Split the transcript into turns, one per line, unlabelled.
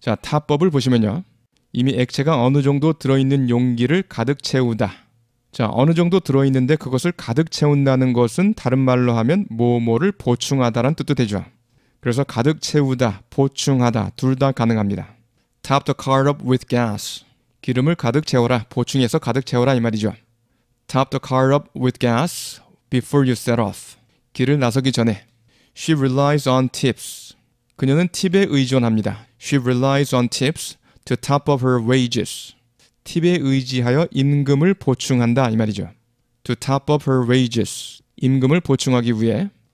자, 타법을 보시면요. 이미 액체가 어느 정도 들어있는 용기를 가득 채우다. 자, 어느 정도 들어있는데 그것을 가득 채운다는 것은 다른 말로 하면 뭐뭐를 보충하다란 뜻도 되죠. 그래서 가득 채우다, 보충하다 둘 다 가능합니다. Top the car up with gas. 기름을 가득 채워라, 보충해서 가득 채워라 이 말이죠. Top the car up with gas before you set off. 길을 나서기 전에. She relies on tips. 그녀는 팁에 의존합니다. She relies on tips to top up her wages. 팁에 의지하여 임금을 보충한다 이 말이죠. To top up her wages. 임금을 보충하기 위해